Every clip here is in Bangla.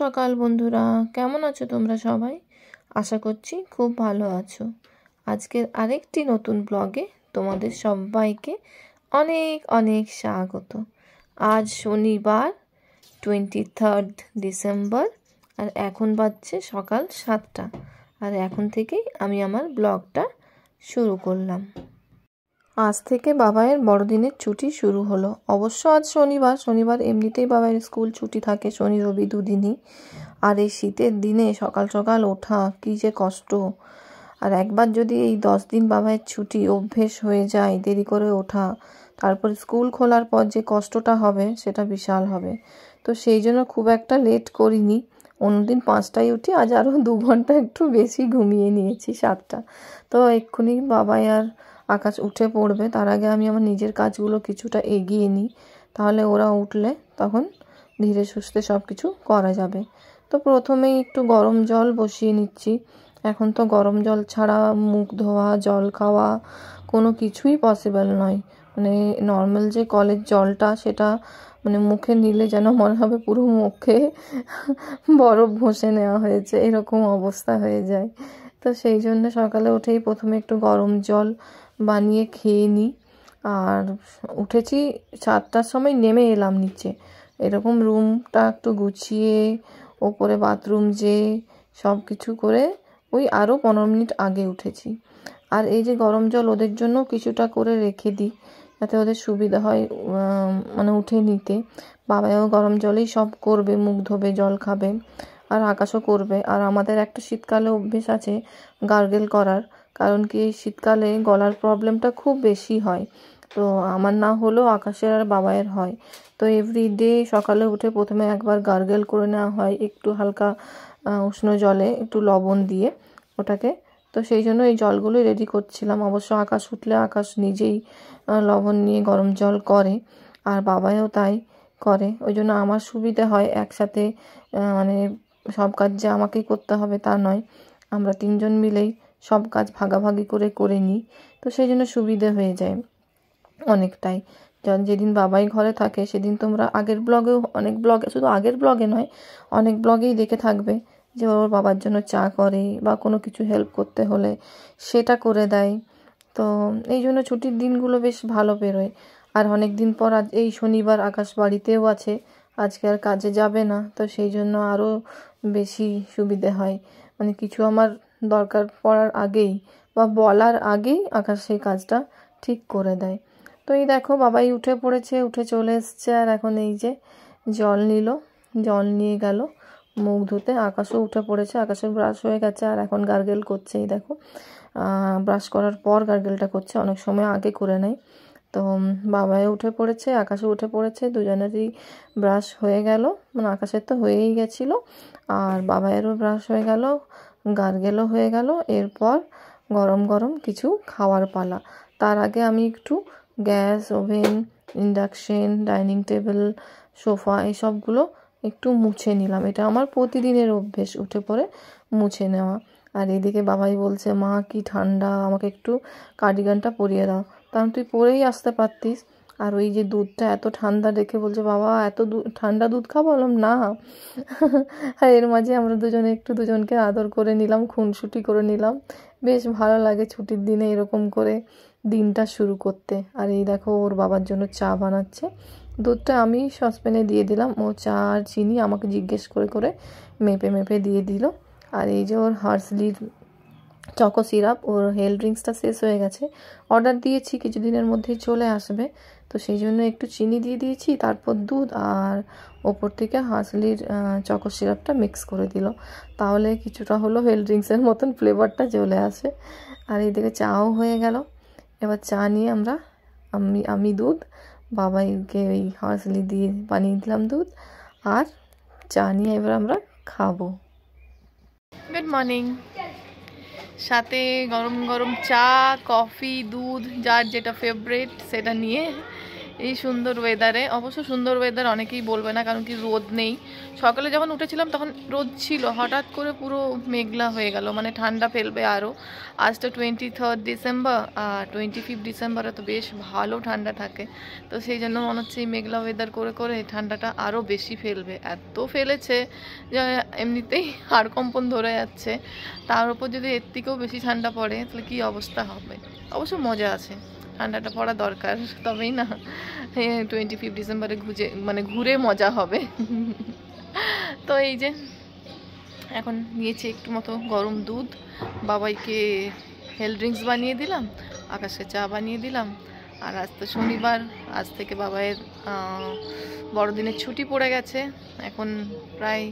সকাল বন্ধুরা কেমন আছো তোমরা সবাই আশা করছি খুব ভালো আছো আজকের আরেকটি নতুন ব্লগে তোমাদের সবাইকে অনেক অনেক স্বাগত আজ শনিবার টোয়েন্টি থার্ড ডিসেম্বর আর এখন বাজছে সকাল সাতটা আর এখন থেকেই আমি আমার ব্লগটা শুরু করলাম আজ থেকে বাবায়ের বড়দিনের ছুটি শুরু হলো অবশ্য আজ শনিবার শনিবার এমনিতেই বাবায়ের স্কুল ছুটি থাকে শনি রবি দুদিনই আর এই শীতের দিনে সকাল সকাল ওঠা কী যে কষ্ট আর একবার যদি এই দশ দিন বাবায়ের ছুটি অভ্যেস হয়ে যায় দেরি করে ওঠা তারপর স্কুল খোলার পর যে কষ্টটা হবে সেটা বিশাল হবে তো সেই জন্য খুব একটা লেট করিনি অন্যদিন পাঁচটায় উঠি আজ আরও দু ঘন্টা একটু বেশি ঘুমিয়ে নিয়েছি সাতটা তো এক্ষুনি বাবাই আর আকাশ উঠে পড়বে তার আগে আমি আমার নিজের কাজগুলো কিছুটা এগিয়ে নিই তাহলে ওরা উঠলে তখন ধীরে সুস্থে সব কিছু করা যাবে তো প্রথমেই একটু গরম জল বসিয়ে নিচ্ছি এখন তো গরম জল ছাড়া মুখ ধোয়া জল খাওয়া কোনো কিছুই পসিবল নয় মানে নর্মাল যে কলের জলটা সেটা মানে মুখে নিলে যেন মনে হবে পুরো মুখে বরফ ঘষে নেওয়া হয়েছে এরকম অবস্থা হয়ে যায় তো সেই জন্য সকালে উঠেই প্রথমে একটু গরম জল বানিয়ে খেয়ে নিই আর উঠেছি সাতটার সময় নেমে এলাম নিচে এরকম রুমটা একটু গুছিয়ে ওপরে বাথরুম যে সব কিছু করে ওই আরও পনেরো মিনিট আগে উঠেছি আর এই যে গরম জল ওদের জন্য কিছুটা করে রেখে দিই যাতে ওদের সুবিধা হয় মানে উঠে নিতে বাবাও গরম জলেই সব করবে মুখ ধোবে জল খাবে আর আকাশও করবে আর আমাদের একটা শীতকালে অভ্যেস আছে গার্গেল করার কারণ কি শীতকালে গলার প্রবলেমটা খুব বেশি হয় তো আমার না হলেও আকাশের আর বাবায়ের হয় তো এভরি ডে সকালে উঠে প্রথমে একবার গার্গেল করে নেওয়া হয় একটু হালকা উষ্ণ জলে একটু লবণ দিয়ে ওটাকে তো সেই জন্য এই জলগুলোই রেডি করছিলাম অবশ্য আকাশ উঠলে আকাশ নিজেই লবণ নিয়ে গরম জল করে আর বাবাও তাই করে ওই জন্য আমার সুবিধে হয় একসাথে মানে সব কাজ যে আমাকেই করতে হবে তা নয় আমরা তিনজন মিলেই সব কাজ ভাগাভাগি করে করে নিই তো সেই জন্য সুবিধে হয়ে যায় অনেকটাই যেদিন বাবাই ঘরে থাকে সেদিন তোমরা আগের ব্লগেও অনেক ব্লগে শুধু আগের ব্লগে নয় অনেক ব্লগেই দেখে থাকবে যে ওর বাবার জন্য চা করে বা কোনো কিছু হেল্প করতে হলে সেটা করে দেয় তো এই জন্য ছুটির দিনগুলো বেশ ভালো বেরোয় আর অনেক দিন পর আজ এই শনিবার আকাশ বাড়িতেও আছে আজকে আর কাজে যাবে না তো সেই জন্য আরও বেশি সুবিধে হয় মানে কিছু আমার দরকার পড়ার আগেই বা বলার আগেই আকাশ সেই কাজটা ঠিক করে দেয় তো এই দেখো বাবাই উঠে পড়েছে উঠে চলে এসছে আর এখন এই যে জল নিল জল নিয়ে গেল মুখ ধুতে আকাশও উঠে পড়েছে আকাশের ব্রাশ হয়ে গেছে আর এখন গার্গেল করছে এই দেখো ব্রাশ করার পর গার্গেলটা করছে অনেক সময় আগে করে নেয় তো বাবাই উঠে পড়েছে আকাশে উঠে পড়েছে দুজনেরই ব্রাশ হয়ে গেল মানে আকাশের তো হয়েই গেছিলো আর বাবাইয়েরও ব্রাশ হয়ে গেল গার্গেলও হয়ে গেল এরপর গরম গরম কিছু খাওয়ার পালা তার আগে আমি একটু gas oven induction dining table sofa এসবগুলো একটু মুছে নিলাম এটা আমার প্রতিদিনের অভ্যেস উঠে পড়ে মুছে নেওয়া আর এদিকে বাবাই বলছে মা কি ঠান্ডা আমাকে একটু কার্ডিগানটা পরিয়ে দাও কারণ মানে, তুই পরেই আসতে পারতিস আর ওই যে দুধটা এত ঠান্ডা দেখে বলছে বাবা এত ঠান্ডা দুধ খাবো বললাম না আর এর মাঝে আমরা দুজনে একটু দুজনকে আদর করে নিলাম খুনসুটি করে নিলাম বেশ ভালো লাগে ছুটির দিনে এরকম করে দিনটা শুরু করতে আর এই দেখো ওর বাবার জন্য চা বানাচ্ছে দুধটা আমি সসপ্যানে দিয়ে দিলাম ও চা আর চিনি আমাকে জিজ্ঞেস করে করে মেপে মেপে দিয়ে দিল আর এই যে ওর হার্সলির চকো সিরাপ ওর হেল ড্রিঙ্কসটা শেষ হয়ে গেছে অর্ডার দিয়েছি কিছুদিনের মধ্যেই চলে আসবে তো সেই জন্য একটু চিনি দিয়ে দিয়েছি তারপর দুধ আর ওপর থেকে হাঁসলির চকো সিরাপটা মিক্স করে দিল তাহলে কিছুটা হলো হেল ড্রিঙ্কসের মতন ফ্লেভারটা চলে আসে আর এদিকে চাও হয়ে গেল এবার চা নিয়ে আমরা আমি আমি দুধ বাবাইকে ওই হাঁসলি দিয়ে বানিয়ে দিলাম দুধ আর চা নিয়ে এবার আমরা খাবো গুড মর্নিং সাথে গরম গরম চা কফি দুধ যার যেটা ফেভারেট সেটা নিয়ে এই সুন্দর ওয়েদারে অবশ্য সুন্দর ওয়েদার অনেকেই বলবে না কারণ কি রোদ নেই সকালে যখন উঠেছিলাম তখন রোদ ছিল হঠাৎ করে পুরো মেঘলা হয়ে গেল মানে ঠান্ডা ফেলবে আরও আজ তো টোয়েন্টি থার্ড ডিসেম্বর আর টোয়েন্টি ফিফ ডিসেম্বরে তো বেশ ভালো ঠান্ডা থাকে তো সেই জন্য মনে হচ্ছে এই মেঘলা ওয়েদার করে করে ঠান্ডাটা আরও বেশি ফেলবে এত ফেলেছে যে এমনিতেই হাড় কম্পন ধরে যাচ্ছে তার উপর যদি এর থেকেও বেশি ঠান্ডা পড়ে তাহলে কী অবস্থা হবে অবশ্য মজা আছে ঠান্ডাটা পড়া দরকার তবেই না টোয়েন্টি ফিফ ডিসেম্বরে ঘুরে মানে ঘুরে মজা হবে তো এই যে এখন নিয়েছি একটু মতো গরম দুধ বাবাইকে হেলথ ড্রিঙ্কস বানিয়ে দিলাম আকাশে চা বানিয়ে দিলাম আর আজ তো শনিবার আজ থেকে বাবাইয়ের বড়দিনের ছুটি পড়ে গেছে এখন প্রায়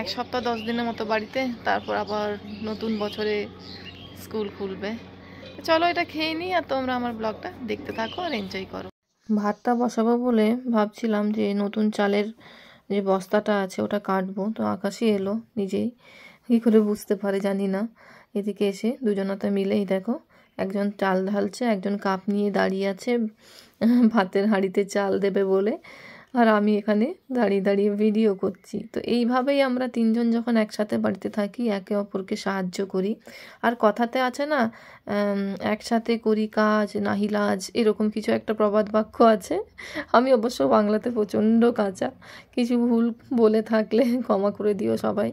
এক সপ্তাহ দশ দিনের মতো বাড়িতে তারপর আবার নতুন বছরে স্কুল খুলবে চলো এটা খেয়ে নিই আর তোমরা আমার ব্লগটা দেখতে থাকো আর এনজয় করো ভাতটা বসাবো বলে ভাবছিলাম যে নতুন চালের যে বস্তাটা আছে ওটা কাটবো তো আকাশই এলো নিজেই কী করে বুঝতে পারে জানি না এদিকে এসে দুজনতে মিলেই দেখো একজন চাল ঢালছে একজন কাপ নিয়ে দাঁড়িয়ে আছে ভাতের হাঁড়িতে চাল দেবে বলে আর আমি এখানে দাঁড়িয়ে দাঁড়িয়ে ভিডিও করছি তো এইভাবেই আমরা তিনজন যখন একসাথে বাড়িতে থাকি একে অপরকে সাহায্য করি আর কথাতে আছে না একসাথে করি কাজ নাহি লাজ এরকম কিছু একটা প্রবাদ বাক্য আছে আমি অবশ্য বাংলাতে প্রচণ্ড কাঁচা কিছু ভুল বলে থাকলে ক্ষমা করে দিও সবাই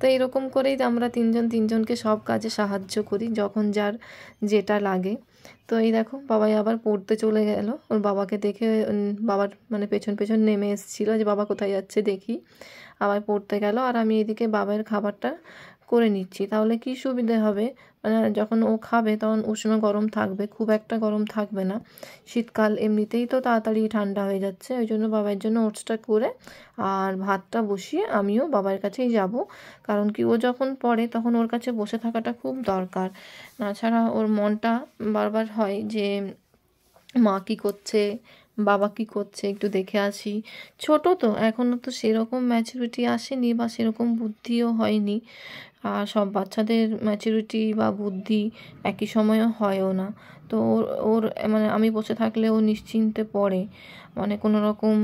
তো এরকম করেই আমরা তিনজন তিনজনকে সব কাজে সাহায্য করি যখন যার যেটা লাগে তো এই দেখো বাবাই আবার পড়তে চলে গেল ওর বাবাকে দেখে বাবার মানে পেছন পেছন নেমে এসেছিল যে বাবা কোথায় যাচ্ছে দেখি আবার পড়তে গেল আর আমি এদিকে বাবার খাবারটা করে নিচ্ছি তাহলে কি সুবিধে হবে যখন ও খাবে তখন উষ্ণ গরম থাকবে খুব একটা গরম থাকবে না শীতকাল এমনিতেই তো তাড়াতাড়ি ঠান্ডা হয়ে যাচ্ছে ওই জন্য বাবার জন্য ওটসটা করে আর ভাতটা বসিয়ে আমিও বাবার কাছেই যাব কারণ কি ও যখন পড়ে তখন ওর কাছে বসে থাকাটা খুব দরকার না ছাড়া ওর মনটা বারবার হয় যে মা কী করছে বাবা কি করছে একটু দেখে আসি ছোট তো এখনও তো সেরকম ম্যাচুরিটি আসেনি বা সেরকম বুদ্ধিও হয়নি আর সব বাচ্চাদের ম্যাচুরিটি বা বুদ্ধি একই সময়ে হয়ও না তো ওর ওর মানে আমি বসে থাকলে ও নিশ্চিন্তে পড়ে মানে কোনো রকম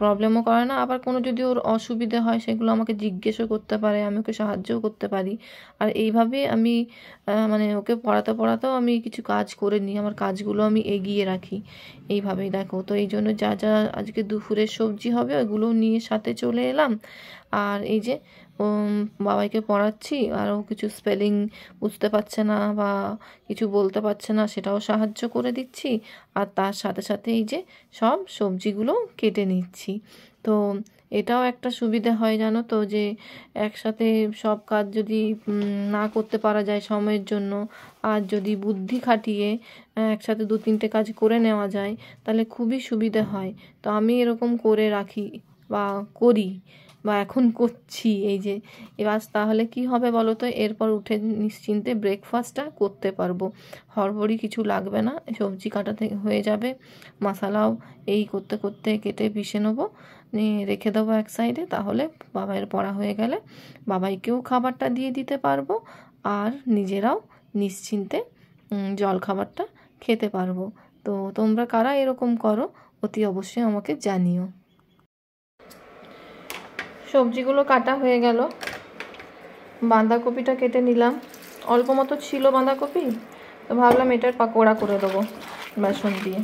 প্রবলেমও করে না আবার কোনো যদি ওর অসুবিধে হয় সেগুলো আমাকে জিজ্ঞেসও করতে পারে আমি ওকে সাহায্যও করতে পারি আর এইভাবে আমি মানে ওকে পড়াতে পড়াতেও আমি কিছু কাজ করে নিই আমার কাজগুলো আমি এগিয়ে রাখি এইভাবেই দেখো তো এই জন্য যা যা আজকে দুপুরের সবজি হবে ওইগুলো নিয়ে সাথে চলে এলাম আর এই যে ও বাবাইকে পড়াচ্ছি আর ও কিছু স্পেলিং বুঝতে পারছে না বা কিছু বলতে পারছে না সেটাও সাহায্য করে দিচ্ছি আর তার সাথে সাথে এই যে সব সবজিগুলো কেটে নিচ্ছি তো এটাও একটা সুবিধা হয় জানো তো যে একসাথে সব কাজ যদি না করতে পারা যায় সময়ের জন্য আর যদি বুদ্ধি খাটিয়ে একসাথে দু তিনটে কাজ করে নেওয়া যায় তাহলে খুবই সুবিধা হয় তো আমি এরকম করে রাখি বা করি বা এখন করছি এই যে এবার তাহলে কি হবে বলো তো এরপর উঠে নিশ্চিন্তে ব্রেকফাস্টটা করতে পারবো হরবড়ি কিছু লাগবে না সবজি কাটা হয়ে যাবে মশালাও এই করতে করতে কেটে পিষে নেবো রেখে দেবো এক সাইডে তাহলে বাবাইয়ের পড়া হয়ে গেলে বাবাইকেও খাবারটা দিয়ে দিতে পারবো আর নিজেরাও নিশ্চিন্তে জল খাবারটা খেতে পারবো তো তোমরা কারা এরকম করো অতি অবশ্যই আমাকে জানিও সবজিগুলো কাটা হয়ে গেল বাঁধাকপিটা কেটে নিলাম অল্প মতো ছিল বাঁধাকপি তো ভাবলাম এটার পাকোড়া করে দেবো বেসন দিয়ে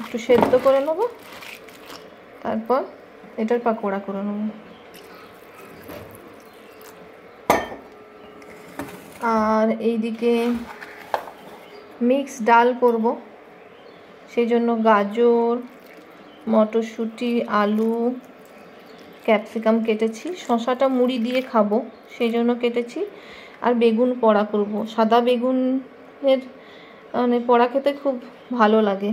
একটু সেদ্ধ করে নেব তারপর এটার পাকোড়া করে নেব আর এইদিকে মিক্স ডাল করব সেই জন্য গাজর মটরশুঁটি আলু ক্যাপসিকাম কেটেছি শশাটা মুড়ি দিয়ে খাবো সেই জন্য কেটেছি আর বেগুন পড়া করব সাদা বেগুনের মানে পড়া খেতে খুব ভালো লাগে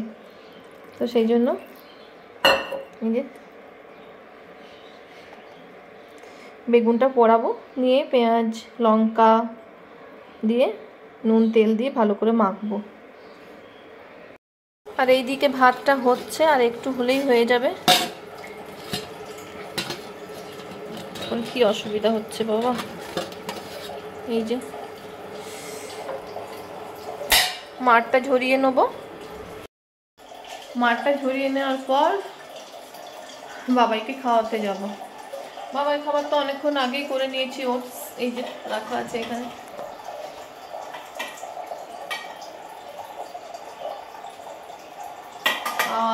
তো সেই জন্য এই যে বেগুনটা পোড়াবো নিয়ে পেঁয়াজ লঙ্কা দিয়ে নুন তেল দিয়ে ভালো করে মাখবো আর এইদিকে ভাতটা হচ্ছে আর একটু হলেই হয়ে যাবে এখন কি অসুবিধা হচ্ছে বাবা এই যে মারটা ঝরিয়ে নেব মারটা ঝরিয়ে নেওয়ার পর বাবাইকে খাওয়াতে যাব বাবাই খাবার তো অনেকক্ষণ আগেই করে নিয়েছি ও এই যে রাখা আছে এখানে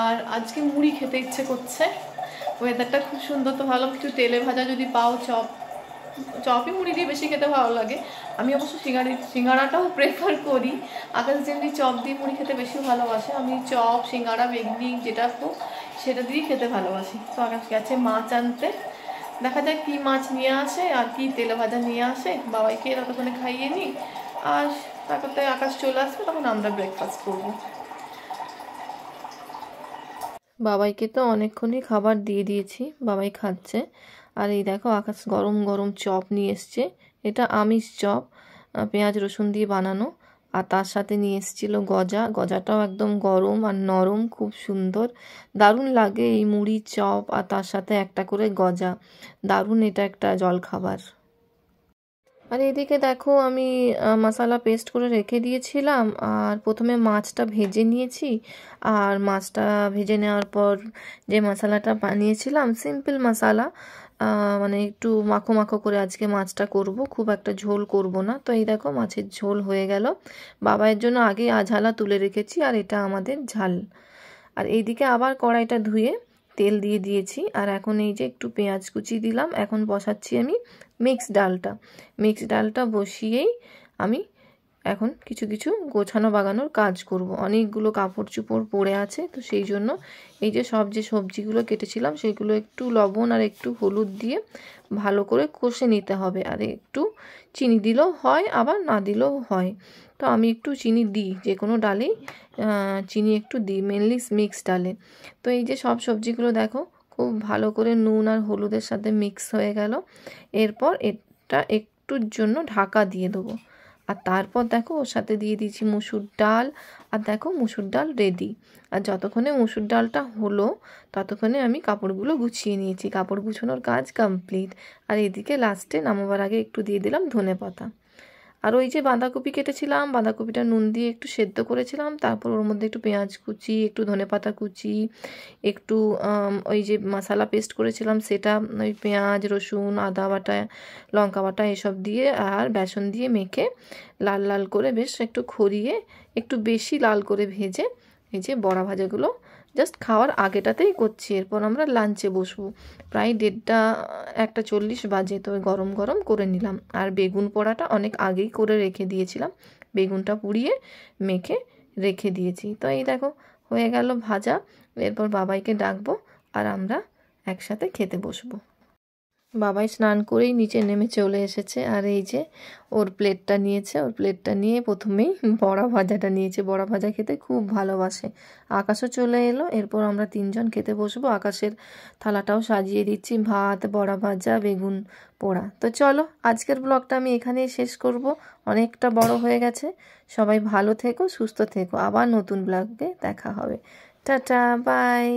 আর আজকে মুড়ি খেতে ইচ্ছে করছে ওয়েদারটা খুব সুন্দর তো ভালো কিছু তেলে ভাজা যদি পাও চপ চপই মুড়ি দিয়ে বেশি খেতে ভালো লাগে আমি অবশ্য সিঙ্গাড়ি সিঙ্গাড়াটাও প্রেফার করি আকাশ যেমনি চপ দিয়ে মুড়ি খেতে বেশি ভালোবাসে আমি চপ সিঙ্গাড়া বেগনি যেটা খুব সেটা দিয়েই খেতে ভালোবাসি তো আকাশ গেছে মাছ আনতে দেখা যায় কী মাছ নিয়ে আসে আর কি তেলে ভাজা নিয়ে আসে বাবাইকে ততক্ষণে খাইয়ে নিই আর তারপর তাই আকাশ চলে আসবে তখন আমরা ব্রেকফাস্ট করবো বাবাইকে তো অনেকক্ষণই খাবার দিয়ে দিয়েছি বাবাই খাচ্ছে আর এই দেখো আকাশ গরম গরম চপ নিয়ে এসছে এটা আমিষ চপ পেঁয়াজ রসুন দিয়ে বানানো আর তার সাথে নিয়ে এসেছিল গজা গজাটাও একদম গরম আর নরম খুব সুন্দর দারুণ লাগে এই মুড়ি চপ আর তার সাথে একটা করে গজা দারুণ এটা একটা জলখাবার আর এদিকে দেখো আমি মশালা পেস্ট করে রেখে দিয়েছিলাম আর প্রথমে মাছটা ভেজে নিয়েছি আর মাছটা ভেজে নেওয়ার পর যে মশালাটা বানিয়েছিলাম সিম্পল মশালা মানে একটু মাখো মাখো করে আজকে মাছটা করব খুব একটা ঝোল করব না তো এই দেখো মাছের ঝোল হয়ে গেল বাবাইয়ের জন্য আগে আঝালা তুলে রেখেছি আর এটা আমাদের ঝাল আর এইদিকে আবার কড়াইটা ধুয়ে তেল দিয়ে দিয়েছি আর এখন এই যে একটু পেঁয়াজ কুচি দিলাম এখন বসাচ্ছি আমি মিক্সড ডালটা মিক্সড ডালটা বসিয়েই আমি এখন কিছু কিছু গোছানো বাগানোর কাজ করব অনেকগুলো কাপড় চুপড় পড়ে আছে তো সেই জন্য এই যে সব যে সবজিগুলো কেটেছিলাম সেগুলো একটু লবণ আর একটু হলুদ দিয়ে ভালো করে কষে নিতে হবে আর একটু চিনি দিলেও হয় আবার না দিলেও হয় তো আমি একটু চিনি দিই যে কোনো ডালেই চিনি একটু দিই মেনলি মিক্স ডালে তো এই যে সব সবজিগুলো দেখো খুব ভালো করে নুন আর হলুদের সাথে মিক্স হয়ে গেল এরপর এটা একটুর জন্য ঢাকা দিয়ে দেবো আর তারপর দেখো ওর সাথে দিয়ে দিয়েছি মুসুর ডাল আর দেখো মুসুর ডাল রেডি আর যতক্ষণে মুসুর ডালটা হলো ততক্ষণে আমি কাপড়গুলো গুছিয়ে নিয়েছি কাপড় গুছানোর কাজ কমপ্লিট আর এদিকে লাস্টে নামাবার আগে একটু দিয়ে দিলাম ধনে পাতা আর ওই যে বাঁধাকপি কেটেছিলাম বাঁধাকপিটা নুন দিয়ে একটু সেদ্ধ করেছিলাম তারপর ওর মধ্যে একটু পেঁয়াজ কুচি একটু ধনে পাতা কুচি একটু ওই যে মশালা পেস্ট করেছিলাম সেটা ওই পেঁয়াজ রসুন আদা বাটা লঙ্কা বাটা এসব দিয়ে আর বেসন দিয়ে মেখে লাল লাল করে বেশ একটু খড়িয়ে একটু বেশি লাল করে ভেজে এই যে বড়া ভাজাগুলো জাস্ট খাওয়ার আগেটাতেই করছি এরপর আমরা লাঞ্চে বসবো প্রায় দেড়টা একটা চল্লিশ বাজে তো গরম গরম করে নিলাম আর বেগুন পোড়াটা অনেক আগেই করে রেখে দিয়েছিলাম বেগুনটা পুড়িয়ে মেখে রেখে দিয়েছি তো এই দেখো হয়ে গেল ভাজা এরপর বাবাইকে ডাকবো আর আমরা একসাথে খেতে বসবো বাবাই স্নান করেই নিচে নেমে চলে এসেছে আর এই যে ওর প্লেটটা নিয়েছে ওর প্লেটটা নিয়ে প্রথমেই বড়া ভাজাটা নিয়েছে বড়া ভাজা খেতে খুব ভালোবাসে আকাশও চলে এলো এরপর আমরা তিনজন খেতে বসবো আকাশের থালাটাও সাজিয়ে দিচ্ছি ভাত বড়া ভাজা বেগুন পোড়া তো চলো আজকের ব্লগটা আমি এখানেই শেষ করব অনেকটা বড় হয়ে গেছে সবাই ভালো থেকো সুস্থ থেকো আবার নতুন ব্লগে দেখা হবে টাটা বাই